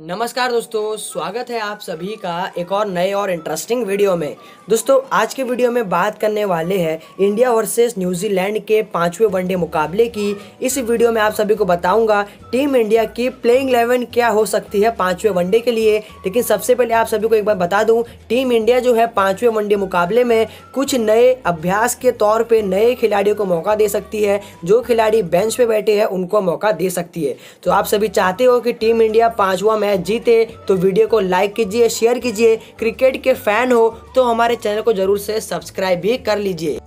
नमस्कार दोस्तों स्वागत है आप सभी का एक और नए और इंटरेस्टिंग वीडियो में दोस्तों आज के वीडियो में बात करने वाले हैं इंडिया वर्सेस न्यूजीलैंड के पांचवें वनडे मुकाबले की इस वीडियो में आप सभी को बताऊंगा टीम इंडिया की प्लेइंग इलेवन क्या हो सकती है पांचवें वनडे के लिए लेकिन सबसे पहले आप सभी को एक बार बता दूँ टीम इंडिया जो है पाँचवें वनडे मुकाबले में कुछ नए अभ्यास के तौर पर नए खिलाड़ियों को मौका दे सकती है जो खिलाड़ी बेंच पर बैठे हैं उनको मौका दे सकती है तो आप सभी चाहते हो कि टीम इंडिया पाँचवा मैच जीते तो वीडियो को लाइक कीजिए शेयर कीजिए क्रिकेट के फैन हो तो हमारे चैनल को जरूर से सब्सक्राइब भी कर लीजिए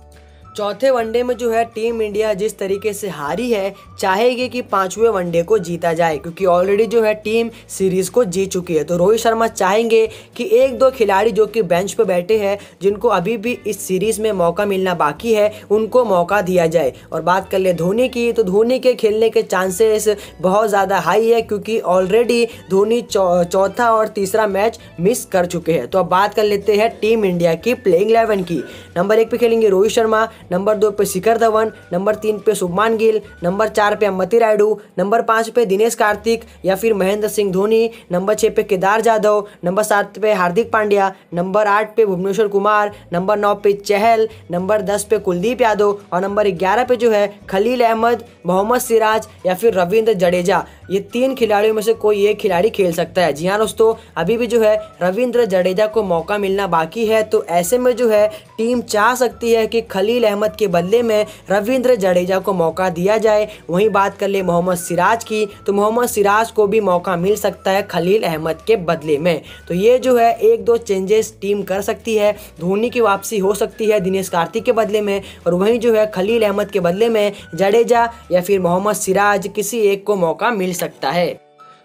चौथे वनडे में जो है टीम इंडिया जिस तरीके से हारी है चाहेगी कि पांचवें वनडे को जीता जाए क्योंकि ऑलरेडी जो है टीम सीरीज़ को जीत चुकी है तो रोहित शर्मा चाहेंगे कि एक दो खिलाड़ी जो कि बेंच पर बैठे हैं जिनको अभी भी इस सीरीज़ में मौका मिलना बाकी है उनको मौका दिया जाए और बात कर ले धोनी की तो धोनी के खेलने के चांसेस बहुत ज़्यादा हाई है क्योंकि ऑलरेडी धोनी चौथा और तीसरा मैच मिस कर चुके हैं तो अब बात कर लेते हैं टीम इंडिया की प्लेइंग इलेवन की नंबर एक पे खेलेंगे रोहित शर्मा नंबर दो पे शिखर धवन नंबर तीन पे शुभमान गिल नंबर चार पे अम्मति रायडू नंबर पाँच पे दिनेश कार्तिक या फिर महेंद्र सिंह धोनी नंबर छः पे केदार जाधव नंबर सात पे हार्दिक पांड्या नंबर आठ पे भुवनेश्वर कुमार नंबर नौ पे चहल नंबर दस पे कुलदीप यादव और नंबर ग्यारह पे जो है खलील अहमद मोहम्मद सिराज या फिर रविंद्र जडेजा ये तीन खिलाड़ियों में से कोई एक खिलाड़ी खेल सकता है जी हाँ दोस्तों अभी भी जो है रविंद्र जडेजा को मौका मिलना बाकी है तो ऐसे में जो है टीम चाह सकती है कि खलील अहमद अहमद के बदले में रविंद्र जडेजा को मौका दिया जाए वहीं बात कर ले मोहम्मद सिराज की तो मोहम्मद सिराज को भी मौका मिल सकता है खलील अहमद के बदले में तो ये जो है एक दो चेंजेस टीम कर सकती है धोनी की वापसी हो सकती है दिनेश कार्तिक के बदले में और वहीं जो है खलील अहमद के बदले में जडेजा या फिर मोहम्मद सिराज किसी एक को मौका मिल सकता है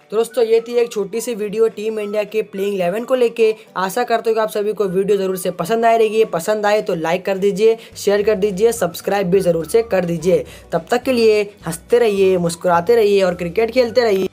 तो दोस्तों ये थी एक छोटी सी वीडियो टीम इंडिया के प्लेइंग 11 को लेके आशा करते हो कि आप सभी को वीडियो ज़रूर से पसंद आए रहेगी पसंद आए तो लाइक कर दीजिए शेयर कर दीजिए सब्सक्राइब भी ज़रूर से कर दीजिए तब तक के लिए हंसते रहिए मुस्कुराते रहिए और क्रिकेट खेलते रहिए